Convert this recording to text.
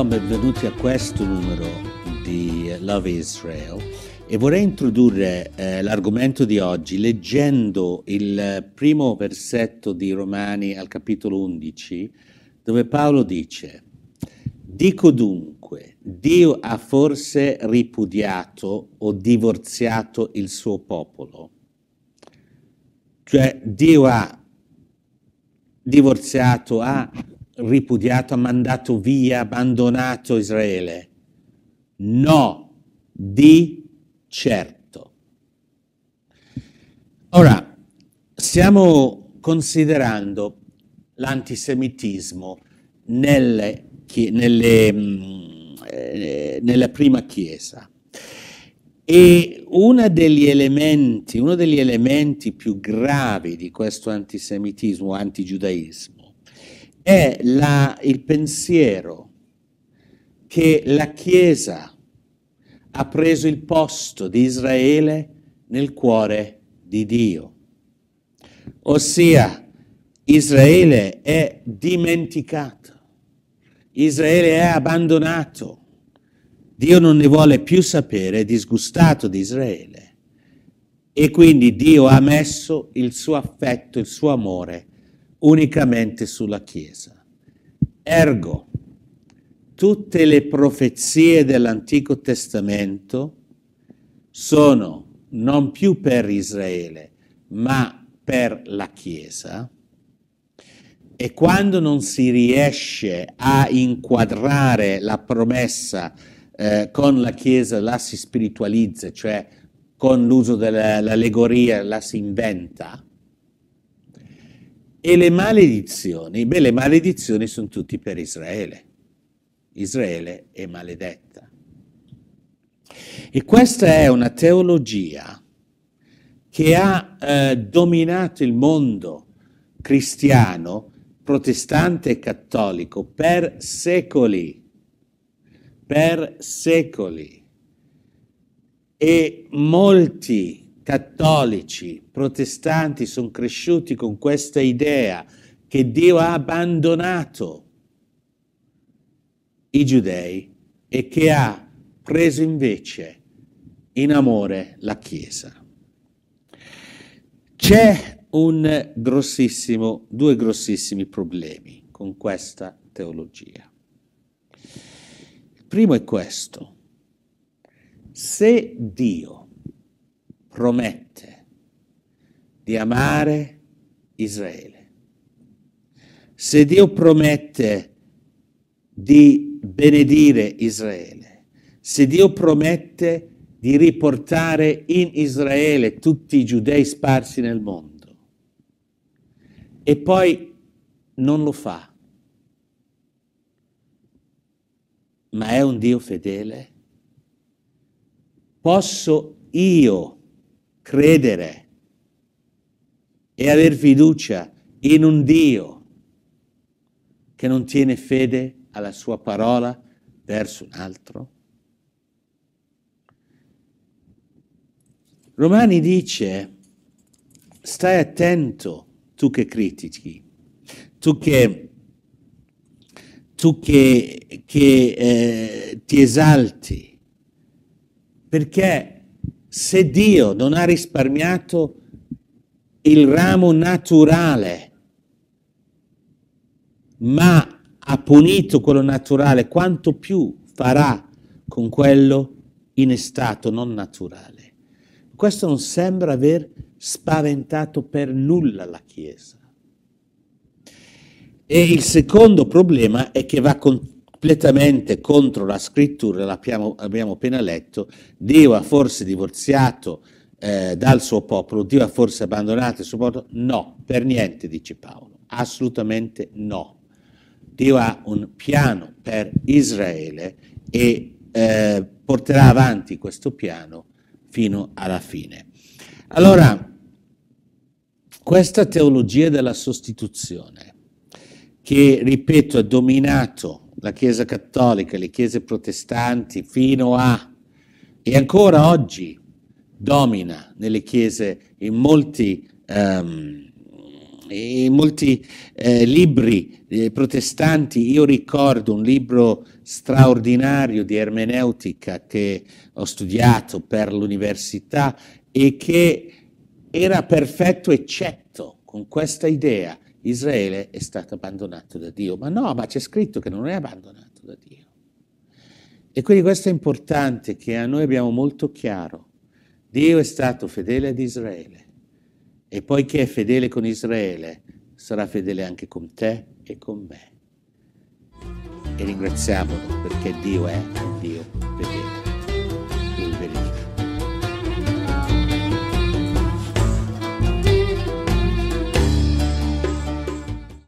Shalom, benvenuti a questo numero di Love Israel e vorrei introdurre eh, l'argomento di oggi leggendo il primo versetto di Romani al capitolo 11 dove Paolo dice Dico dunque, Dio ha forse ripudiato o divorziato il suo popolo? Cioè Dio ha divorziato, ha ripudiato, ha mandato via, abbandonato Israele? No, di certo. Ora, stiamo considerando l'antisemitismo nelle, nelle, mm, eh, nella prima Chiesa. E uno degli, elementi, uno degli elementi più gravi di questo antisemitismo, antigiudaismo, è la, il pensiero che la Chiesa ha preso il posto di Israele nel cuore di Dio. Ossia, Israele è dimenticato, Israele è abbandonato, Dio non ne vuole più sapere, è disgustato di Israele e quindi Dio ha messo il suo affetto, il suo amore unicamente sulla Chiesa. Ergo, tutte le profezie dell'Antico Testamento sono non più per Israele, ma per la Chiesa. E quando non si riesce a inquadrare la promessa eh, con la Chiesa, la si spiritualizza, cioè con l'uso dell'allegoria la si inventa, e le maledizioni? Beh, le maledizioni sono tutte per Israele. Israele è maledetta. E questa è una teologia che ha eh, dominato il mondo cristiano, protestante e cattolico per secoli, per secoli. E molti cattolici, protestanti sono cresciuti con questa idea che Dio ha abbandonato i giudei e che ha preso invece in amore la Chiesa. C'è un grossissimo, due grossissimi problemi con questa teologia. Il primo è questo. Se Dio promette di amare Israele. Se Dio promette di benedire Israele, se Dio promette di riportare in Israele tutti i giudei sparsi nel mondo e poi non lo fa, ma è un Dio fedele, posso io credere e aver fiducia in un Dio che non tiene fede alla sua parola verso un altro? Romani dice, stai attento tu che critichi, tu che, tu che, che eh, ti esalti, perché se Dio non ha risparmiato il ramo naturale, ma ha punito quello naturale, quanto più farà con quello in stato non naturale. Questo non sembra aver spaventato per nulla la Chiesa. E il secondo problema è che va con, completamente contro la scrittura, l'abbiamo appena letto, Dio ha forse divorziato eh, dal suo popolo, Dio ha forse abbandonato il suo popolo? No, per niente, dice Paolo, assolutamente no. Dio ha un piano per Israele e eh, porterà avanti questo piano fino alla fine. Allora, questa teologia della sostituzione, che ripeto ha dominato la Chiesa cattolica, le Chiese protestanti fino a e ancora oggi domina nelle Chiese in molti, um, in molti eh, libri eh, protestanti. Io ricordo un libro straordinario di ermeneutica che ho studiato per l'università e che era perfetto eccetto con questa idea Israele è stato abbandonato da Dio. Ma no, ma c'è scritto che non è abbandonato da Dio. E quindi questo è importante che a noi abbiamo molto chiaro. Dio è stato fedele ad Israele e poiché è fedele con Israele, sarà fedele anche con te e con me. E ringraziamolo perché Dio è Dio.